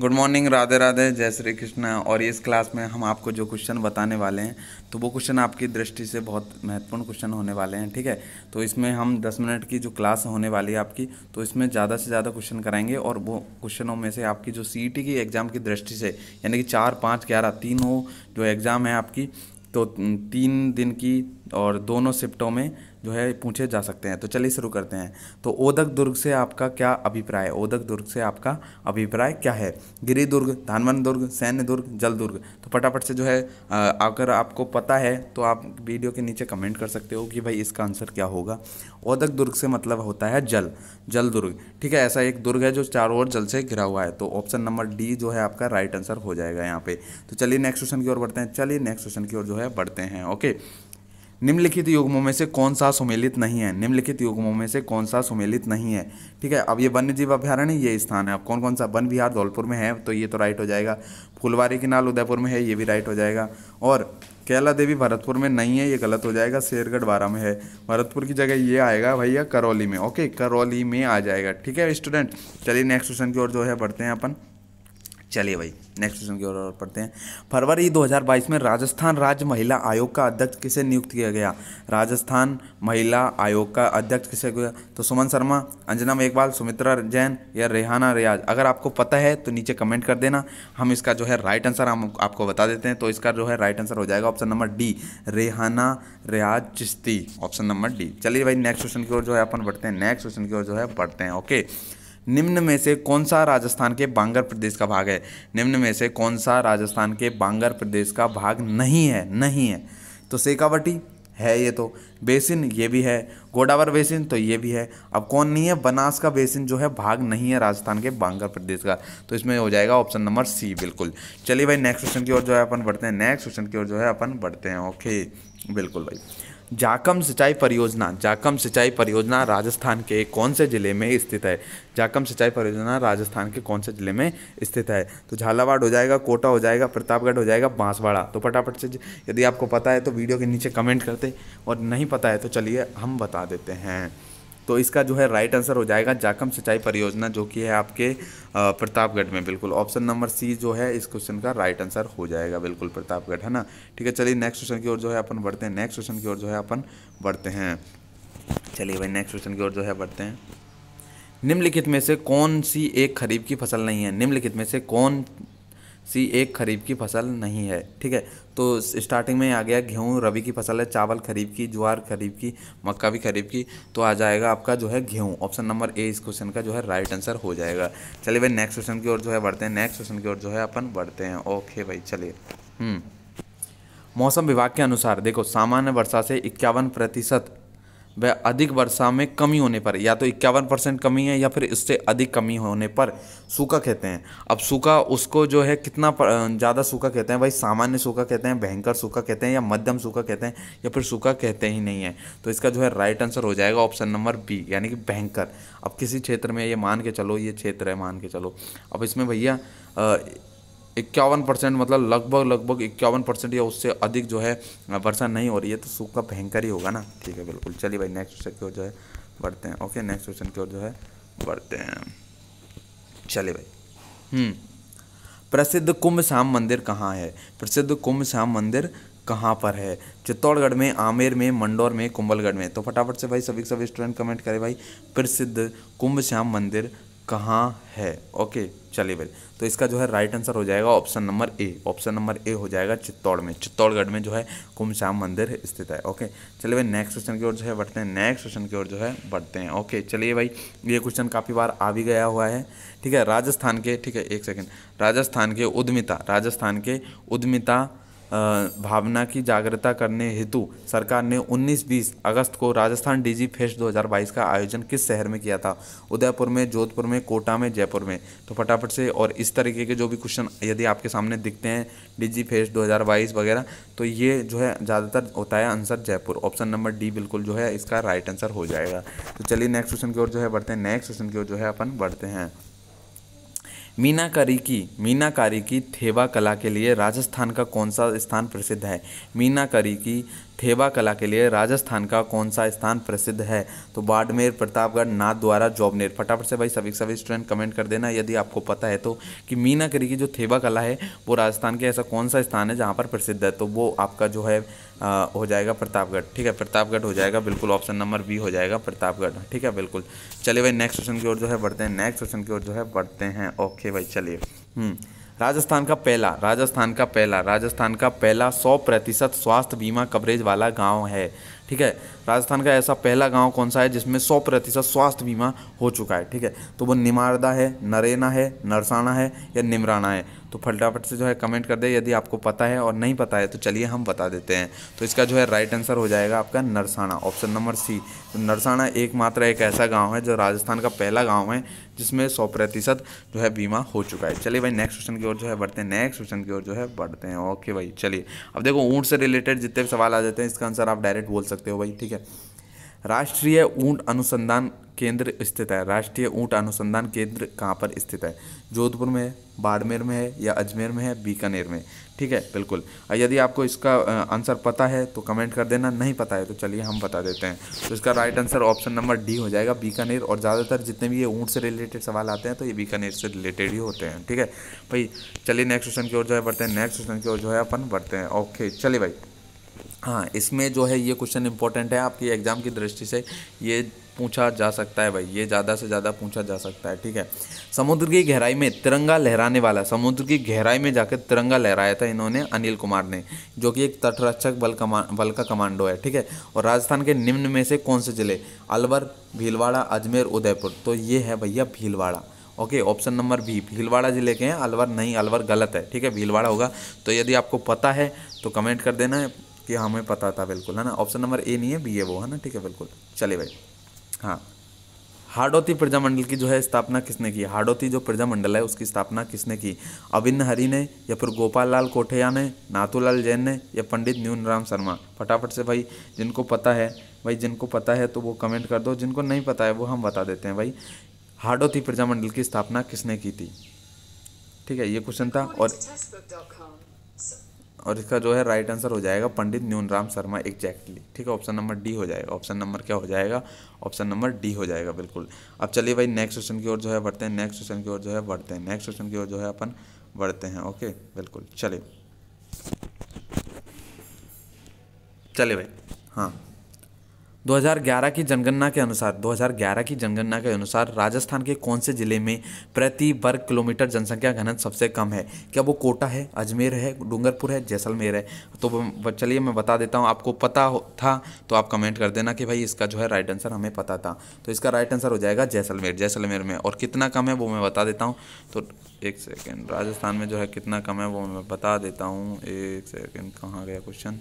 Good morning Radhe Radhe जय श्री कृष्ण और इस क्लास में हम आपको जो क्वेश्चन बताने वाले हैं तो वो क्वेश्चन आपकी दृष्टि से बहुत महत्वपूर्ण क्वेश्चन होने वाले हैं ठीक है तो इसमें हम 10 मिनट की जो क्लास होने वाली है आपकी तो इसमें ज़्यादा से ज़्यादा क्वेश्चन कराएंगे और वो क्वेश्चनों में से आपकी जो सी e की एग्ज़ाम की दृष्टि से यानी कि चार पाँच ग्यारह तीनों जो एग्ज़ाम है आपकी तो तीन दिन की और दोनों शिफ्टों में जो है पूछे जा सकते हैं तो चलिए शुरू करते हैं तो ओदक दुर्ग से आपका क्या अभिप्राय है ओदक दुर्ग से आपका अभिप्राय क्या है गिरी दुर्ग धानवन दुर्ग सैन्य दुर्ग जल दुर्ग तो फटाफट से जो है अगर आपको पता है तो आप वीडियो के नीचे कमेंट कर सकते हो कि भाई इसका आंसर क्या होगा ओदक दुर्ग से मतलब होता है जल जल दुर्ग ठीक है ऐसा एक दुर्ग है जो चारों ओर जल से घिरा हुआ है तो ऑप्शन नंबर डी जो है आपका राइट आंसर हो जाएगा यहाँ पे तो चलिए नेक्स्ट क्वेश्चन की ओर बढ़ते हैं चलिए नेक्स्ट क्वेश्चन की ओर जो है बढ़ते हैं ओके निम्नलिखित युग्मों में से कौन सा सुमेलित नहीं है निम्नलिखित युग्मों में से कौन सा सुमेलित नहीं है ठीक है अब ये वन्य जीव अभ्यारण्य ये स्थान है अब कौन कौन सा वन विहार धौलपुर में है तो ये तो राइट हो जाएगा फुलवारी किनाल उदयपुर में है ये भी राइट हो जाएगा और कैला देवी भरतपुर में नहीं है ये गलत हो जाएगा शेरगढ़ बारा में है भरतपुर की जगह ये आएगा भैया करौली में ओके करौली में आ जाएगा ठीक है स्टूडेंट चलिए नेक्स्ट क्वेश्चन की ओर जो है बढ़ते हैं अपन चलिए भाई नेक्स्ट क्वेश्चन की ओर पढ़ते हैं फरवरी 2022 में राजस्थान राज्य महिला आयोग का अध्यक्ष किसे नियुक्त किया गया राजस्थान महिला आयोग का अध्यक्ष किसे किया तो सुमन शर्मा अंजना मेघवाल सुमित्रा जैन या रेहाना रियाज अगर आपको पता है तो नीचे कमेंट कर देना हम इसका जो है राइट आंसर हम आपको बता देते हैं तो इसका जो है राइट आंसर हो जाएगा option number D Rehana Riyaz Chishti option number D चलिए भाई नेक्स्ट क्वेश्चन की ओर जो है अपन बढ़ते हैं नेक्स्ट क्वेश्चन की ओर जो है पढ़ते हैं ओके okay. निम्न में से कौन सा राजस्थान के बांगर प्रदेश का भाग है निम्न में से कौन सा राजस्थान के बांगर प्रदेश का भाग नहीं है नहीं है तो सेकावटी है ये तो बेसिन ये भी है गोडावर बेसिन तो ये भी है अब कौन नहीं है बनास का बेसिन जो है भाग नहीं है राजस्थान के बांगर प्रदेश का तो इसमें हो जाएगा ऑप्शन नंबर सी बिल्कुल चलिए भाई नेक्स्ट क्वेश्चन की ओर जो है अपन बढ़ते हैं नेक्स्ट क्वेश्चन की ओर जो है अपन बढ़ते हैं ओके बिल्कुल भाई जाकम सिंचाई परियोजना जाकम सिंचाई परियोजना राजस्थान के कौन से ज़िले में स्थित है जाकम सिंचाई परियोजना राजस्थान के कौन से ज़िले में स्थित है तो झालावाड़ हो जाएगा कोटा हो जाएगा प्रतापगढ़ हो जाएगा बांसवाड़ा तो फटाफट से यदि आपको पता है तो वीडियो के नीचे कमेंट करते और नहीं पता है तो चलिए हम बता देते हैं तो इसका जो है राइट आंसर हो जाएगा जाकम सिंचाई परियोजना जो कि है आपके प्रतापगढ़ में बिल्कुल ऑप्शन नंबर सी जो है इस क्वेश्चन का राइट आंसर हो जाएगा बिल्कुल प्रतापगढ़ है ना ठीक है चलिए नेक्स्ट क्वेश्चन की ओर जो है अपन बढ़ते हैं नेक्स्ट क्वेश्चन की ओर जो है अपन बढ़ते हैं चलिए भाई नेक्स्ट क्वेश्चन की ओर जो है बढ़ते हैं निम्नलिखित में से कौन सी एक खरीफ की फसल नहीं है निम्नलिखित में से कौन सी एक खरीफ की फसल नहीं है ठीक है तो स्टार्टिंग में आ गया गेहूँ रबी की फसल है चावल खरीफ की ज्वार खरीफ की मक्का भी खरीफ की तो आ जाएगा आपका जो है गेहूँ ऑप्शन नंबर ए इस क्वेश्चन का जो है राइट आंसर हो जाएगा चलिए भाई नेक्स्ट क्वेश्चन की ओर जो है बढ़ते हैं नेक्स्ट क्वेश्चन की ओर जो है अपन बढ़ते हैं ओके भाई चलिए हम्म। मौसम विभाग के अनुसार देखो सामान्य वर्षा से इक्यावन प्रतिशत वह अधिक वर्षा में कमी होने पर या तो इक्यावन परसेंट कमी है या फिर इससे अधिक कमी होने पर सूखा कहते हैं अब सूखा उसको जो है कितना ज़्यादा सूखा कहते हैं भाई सामान्य सूखा कहते हैं भयंकर सूखा कहते हैं या मध्यम सूखा कहते हैं या फिर सूखा कहते ही नहीं है तो इसका जो है राइट आंसर हो जाएगा ऑप्शन नंबर बी यानी कि भयंकर अब किसी क्षेत्र में ये मान के चलो ये क्षेत्र है मान के चलो अब इसमें भैया इक्यावन परसेंट मतलब लगभग लगभग इक्यावन परसेंट या उससे अधिक जो है वर्षा नहीं हो रही है तो सूख का भयंकर ही होगा ना ठीक है बिल्कुल चलिए भाई नेक्स्ट क्वेश्चन की ओर जो है बढ़ते हैं ओके नेक्स्ट क्वेश्चन की ओर जो है बढ़ते हैं चलिए भाई हम्म। प्रसिद्ध कुंभ श्याम मंदिर कहाँ है प्रसिद्ध कुंभ श्याम मंदिर कहाँ पर है चित्तौड़गढ़ में आमेर में मंडौर में कुंभलगढ़ में तो फटाफट से भाई सभी सभी स्टूडेंट कमेंट करें भाई प्रसिद्ध कुंभ श्याम मंदिर कहाँ है ओके चलिए भाई तो इसका जो है राइट आंसर हो जाएगा option number A option number A हो जाएगा चित्तौड़ में चित्तौड़गढ़ में जो है कुंभ मंदिर स्थित है ओके चलिए भाई नेक्स्ट क्वेश्चन की ओर जो है बढ़ते हैं नेक्स्ट क्वेश्चन की ओर जो है बढ़ते हैं ओके चलिए भाई ये क्वेश्चन काफ़ी बार आ भी गया हुआ है ठीक है राजस्थान के ठीक है एक सेकेंड राजस्थान के उद्यमिता राजस्थान के उद्यमिता भावना की जागृता करने हेतु सरकार ने 19-20 अगस्त को राजस्थान डीजी फेस्ट 2022 का आयोजन किस शहर में किया था उदयपुर में जोधपुर में कोटा में जयपुर में तो फटाफट से और इस तरीके के जो भी क्वेश्चन यदि आपके सामने दिखते हैं डीजी फेस्ट 2022 वगैरह तो ये जो है ज़्यादातर होता है answer Jaipur option number D बिल्कुल जो है इसका राइट आंसर हो जाएगा तो चलिए नेक्स्ट क्वेश्चन की ओर जो है बढ़ते हैं नेक्स्ट क्वेश्चन की ओर जो है अपन बढ़ते हैं मीनाकारी की मीनाकारी की थेवा कला के लिए राजस्थान का कौन सा स्थान प्रसिद्ध है मीनाकारी की थेवा कला के लिए राजस्थान का कौन सा स्थान प्रसिद्ध है तो बाड़मेर प्रतापगढ़ नाथ द्वारा जॉबनेर फटाफट से भाई सभी सभी स्टूडेंट कमेंट कर देना यदि आपको पता है तो कि मीनाकारी की जो थेवा कला है वो राजस्थान के ऐसा कौन सा स्थान है जहाँ पर प्रसिद्ध है तो वो आपका जो है आ, हो जाएगा प्रतापगढ़ ठीक है प्रतापगढ़ हो जाएगा बिल्कुल ऑप्शन नंबर बी हो जाएगा प्रतापगढ़ ठीक है बिल्कुल चलिए भाई नेक्स्ट क्वेश्चन की ओर जो है बढ़ते हैं नेक्स्ट क्वेश्चन की ओर जो है बढ़ते हैं ओके भाई चलिए हम्म, राजस्थान का पहला राजस्थान का पहला राजस्थान का पहला सौ प्रतिशत स्वास्थ्य बीमा कवरेज वाला गाँव है ठीक है राजस्थान का ऐसा पहला गाँव कौन सा है जिसमें सौ प्रतिशत स्वास्थ्य बीमा हो चुका है ठीक है तो वो निमारदा है नरेना है नरसाना है या निमराना है तो फटाफट से जो है कमेंट कर दे यदि आपको पता है और नहीं पता है तो चलिए हम बता देते हैं तो इसका जो है राइट आंसर हो जाएगा आपका नरसाना ऑप्शन नंबर सी तो नरसाना एकमात्र एक ऐसा गाँव है जो राजस्थान का पहला गाँव है जिसमें सौ प्रतिशत जो है बीमा हो चुका है चलिए भाई नेक्स्ट क्वेश्चन की ओर जो है बढ़ते हैं नेक्स्ट क्वेश्चन की ओर जो है बढ़ते हैं ओके भाई चलिए अब देखो ऊँट से रिलेटेड जितने भी सवाल आ जाते हैं इसका आंसर आप डायरेक्ट बोल सकते हो भाई ठीक ठीक है राष्ट्रीय ऊँट अनुसंधान केंद्र स्थित है राष्ट्रीय ऊंट अनुसंधान केंद्र कहाँ पर स्थित है जोधपुर में है बाड़मेर में है या अजमेर में है बीकानेर में ठीक है बिल्कुल यदि आपको इसका आंसर पता है तो कमेंट कर देना नहीं पता है तो चलिए हम बता देते हैं तो इसका right answer option number D हो जाएगा बीकानेर और ज़्यादातर जितने भी ये ऊँट से रिलेटेड सवाल आते हैं तो ये बीकानेर से रिलेटेड ही होते हैं ठीक है भाई चलिए नेक्स्ट क्वेश्चन की ओर जो है बढ़ते हैं नेक्स्ट क्वेश्चन की ओर जो है अपन बढ़ते हैं ओके चलिए भाई हाँ इसमें जो है ये क्वेश्चन इंपॉर्टेंट है आपकी एग्ज़ाम की दृष्टि से ये पूछा जा सकता है भाई ये ज़्यादा से ज़्यादा पूछा जा सकता है ठीक है समुद्र की गहराई में तिरंगा लहराने वाला समुद्र की गहराई में जाकर तिरंगा लहराया था इन्होंने अनिल कुमार ने जो कि एक तटरक्षक बल कमा बल का कमांडो है ठीक है और राजस्थान के निम्न में से कौन से जिले अलवर भीलवाड़ा अजमेर उदयपुर तो ये है भैया Bhilwara okay option number B Bhilwara जिले के हैं अलवर नहीं अलवर गलत है ठीक है भीलवाड़ा होगा तो यदि आपको पता है तो कमेंट कर देना है कि हमें हाँ, पता था बिल्कुल है ना ऑप्शन नंबर ए नहीं है बी है वो है ना ठीक है बिल्कुल चलिए भाई हाँ हाडोती प्रजामंडल की जो है स्थापना किसने की हाडोती जो प्रजामंडल है उसकी स्थापना किसने की अविन हरि ने या फिर गोपाल लाल कोठिया ने नातूलाल जैन ने या पंडित न्यून राम शर्मा फटाफट से भाई जिनको पता है भाई जिनको पता है तो वो कमेंट कर दो जिनको नहीं पता है वो हम बता देते हैं भाई हाडोती प्रजामंडल की स्थापना किसने की थी ठीक है ये क्वेश्चन था और और इसका जो है राइट आंसर हो जाएगा पंडित न्यूनराम शर्मा एग्जैक्टली ठीक है ऑप्शन नंबर डी हो जाएगा ऑप्शन नंबर क्या हो जाएगा ऑप्शन नंबर डी हो जाएगा बिल्कुल अब चलिए भाई नेक्स्ट क्वेश्चन की ओर जो है बढ़ते हैं नेक्स्ट क्वेश्चन की ओर जो है बढ़ते हैं नेक्स्ट क्वेश्चन की ओर जो है अपन बढ़ते हैं ओके बिल्कुल चलिए चलिए भाई हाँ 2011 की जनगणना के अनुसार 2011 की जनगणना के अनुसार राजस्थान के कौन से ज़िले में प्रति वर्ग किलोमीटर जनसंख्या घनत्व सबसे कम है क्या वो कोटा है अजमेर है डूंगरपुर है जैसलमेर है तो चलिए मैं बता देता हूँ आपको पता था तो आप कमेंट कर देना कि भाई इसका जो है राइट आंसर हमें पता था तो इसका राइट आंसर हो जाएगा जैसलमेर जैसलमेर में और कितना कम है वो मैं बता देता हूँ तो एक सेकेंड राजस्थान में जो है कितना कम है वो मैं बता देता हूँ एक सेकेंड कहाँ गया क्वेश्चन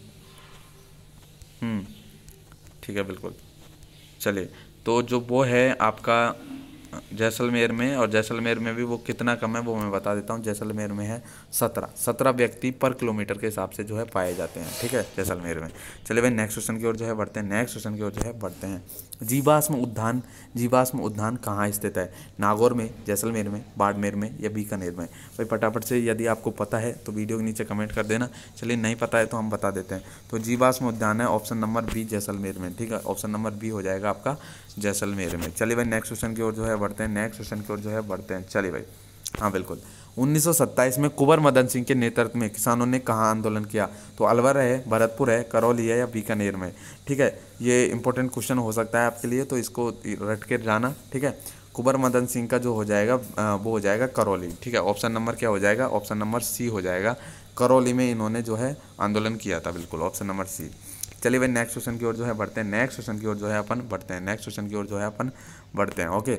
हम्म ठीक है बिल्कुल चलिए तो जो वो है आपका जैसलमेर में और जैसलमेर में भी वो कितना कम है वो मैं बता देता हूँ जैसलमेर में है सत्रह सत्रह व्यक्ति पर किलोमीटर के हिसाब से जो है पाए जाते हैं ठीक है जैसलमेर में चलिए भाई नेक्स्ट क्वेश्चन की ओर जो है बढ़ते हैं नेक्स्ट क्वेश्चन की ओर जो है बढ़ते हैं जीवाश्म उद्यान जीवाश्म उद्यान कहाँ स्थित है नागौर में जैसलमेर में बाड़मेर में या बीकानेर में भाई फटाफट से यदि आपको पता है तो वीडियो के नीचे कमेंट कर देना चलिए नहीं पता है तो हम बता देते हैं तो जीवाश्म उद्यान है ऑप्शन नंबर बी जैसलमेर में ठीक है ऑप्शन नंबर बी हो जाएगा आपका जैसलमेर में चलिए भाई नेक्स्ट क्वेश्चन की ओर जो है बढ़ते हैं नेक्स्ट क्वेश्चन की ओर जो है बढ़ते हैं चलिए भाई हाँ बिल्कुल 1927 में कुंवर मदन सिंह के नेतृत्व में किसानों ने कहाँ आंदोलन किया तो अलवर है भरतपुर है करौली है या बीकानेर में ठीक है ये इंपॉर्टेंट क्वेश्चन हो सकता है आपके लिए तो इसको रट के जाना ठीक है कुंवर मदन सिंह का जो हो जाएगा वो हो जाएगा करौली ठीक है ऑप्शन नंबर क्या हो जाएगा ऑप्शन नंबर सी हो जाएगा करौली में इन्होंने जो है आंदोलन किया था बिल्कुल ऑप्शन नंबर सी चलिए भाई नेक्स्ट क्वेश्चन की ओर जो है बढ़ते हैं नेक्स्ट क्वेश्चन की ओर जो है अपन बढ़ते हैं नेक्स्ट क्वेश्चन की ओर जो है अपन बढ़ते हैं ओके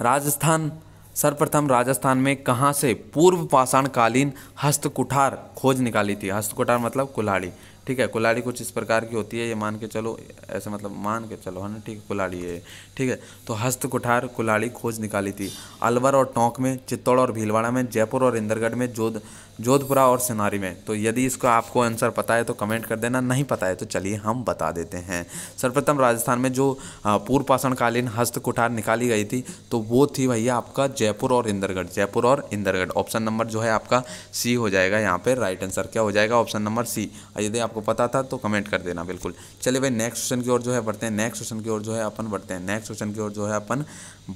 राजस्थान सर्वप्रथम राजस्थान में कहाँ से पूर्व पाषाणकालीन हस्तकुठार खोज निकाली थी हस्तकुठार मतलब कुल्हाड़ी ठीक है कुल्हाड़ी कुछ इस प्रकार की होती है ये मान के चलो ऐसे मतलब मान के चलो है ना ठीक है कुल्हाड़ी है ठीक है तो हस्त कुठार कुल्हाड़ी खोज निकाली थी अलवर और टोंक में चित्तौड़ और भीलवाड़ा में जयपुर और इंदरगढ़ में जोध जोधपुरा और सिनारी में तो यदि इसका आपको आंसर पता है तो कमेंट कर देना नहीं पता है तो चलिए हम बता देते हैं सर्वप्रथम राजस्थान में जो पूर्व पाषणकालीन हस्त कुठार निकाली गई थी तो वो थी भैया आपका जयपुर और इंदरगढ़ जयपुर और इंदरगढ़ ऑप्शन नंबर जो है आपका सी हो जाएगा यहाँ पर राइट आंसर क्या हो जाएगा ऑप्शन नंबर सी यदि आपको पता था तो कमेंट कर देना बिल्कुल चलिए भाई नेक्स्ट क्वेश्चन की ओर जो है बढ़ते हैं नेक्स्ट क्वेश्चन की ओर जो है अपन बढ़ते हैं नेक्स्ट क्वेश्चन की ओर जो है अपन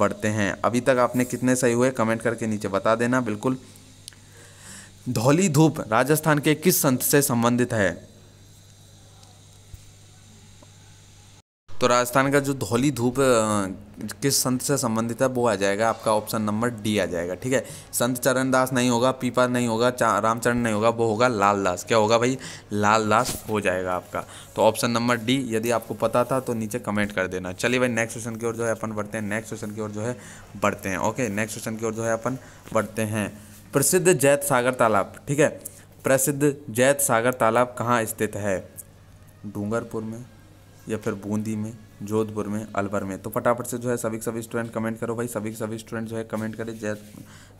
बढ़ते हैं अभी तक आपने कितने सही हुए कमेंट करके नीचे बता देना बिल्कुल धौली धूप राजस्थान के किस संत से संबंधित है तो राजस्थान का जो धौली धूप किस संत से संबंधित है वो आ जाएगा आपका ऑप्शन नंबर डी आ जाएगा ठीक है संत चरण दास नहीं होगा पीपा नहीं होगा रामचरण नहीं होगा वो होगा लाल दास क्या होगा भाई लाल दास हो जाएगा आपका तो ऑप्शन नंबर डी यदि आपको पता था तो नीचे कमेंट कर देना चलिए भाई नेक्स्ट क्वेश्चन की ओर जो है अपन बढ़ते हैं नेक्स्ट क्वेश्चन की ओर जो है बढ़ते हैं ओके नेक्स्ट क्वेश्चन की ओर जो है अपन बढ़ते हैं प्रसिद्ध जैत सागर तालाब ठीक है प्रसिद्ध जैत सागर तालाब कहाँ स्थित है डूंगरपुर में या फिर बूंदी में जोधपुर में अलवर में तो फटाफट से जो है सभी सभी स्टूडेंट कमेंट करो भाई सभी सभी स्टूडेंट जो है कमेंट करें जैत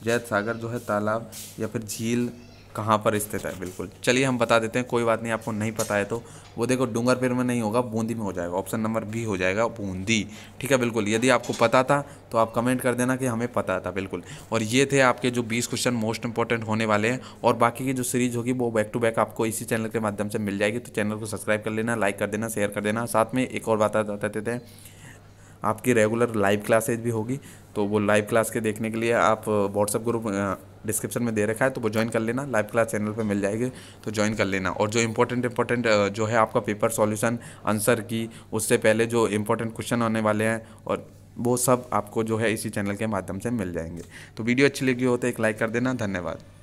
जैत सागर जो है तालाब या फिर झील कहाँ पर स्थित है बिल्कुल चलिए हम बता देते हैं कोई बात नहीं आपको नहीं पता है तो वो देखो डूंगरपुर में नहीं होगा बूंदी में हो जाएगा ऑप्शन नंबर बी हो जाएगा बूंदी ठीक है बिल्कुल यदि आपको पता था तो आप कमेंट कर देना कि हमें पता था बिल्कुल और ये थे आपके जो बीस क्वेश्चन मोस्ट इंपॉर्टेंट होने वाले हैं और बाकी की जो सीरीज होगी वो बैक टू बैक आपको इसी चैनल के माध्यम से मिल जाएगी तो चैनल को सब्सक्राइब कर लेना लाइक कर देना शेयर कर देना साथ में एक और बात बता देते हैं आपकी रेगुलर लाइव क्लासेज भी होगी तो वो लाइव क्लास के देखने के लिए आप व्हाट्सएप ग्रुप डिस्क्रिप्शन में दे रखा है तो वो ज्वाइन कर लेना लाइव क्लास चैनल पर मिल जाएगी तो ज्वाइन कर लेना और जो इंपॉर्टेंट इंपॉर्टेंट जो है आपका पेपर सॉल्यूशन आंसर की उससे पहले जो इंपॉर्टेंट क्वेश्चन होने वाले हैं और वो सब आपको जो है इसी चैनल के माध्यम से मिल जाएंगे तो वीडियो अच्छी लगी हो तो एक लाइक कर देना धन्यवाद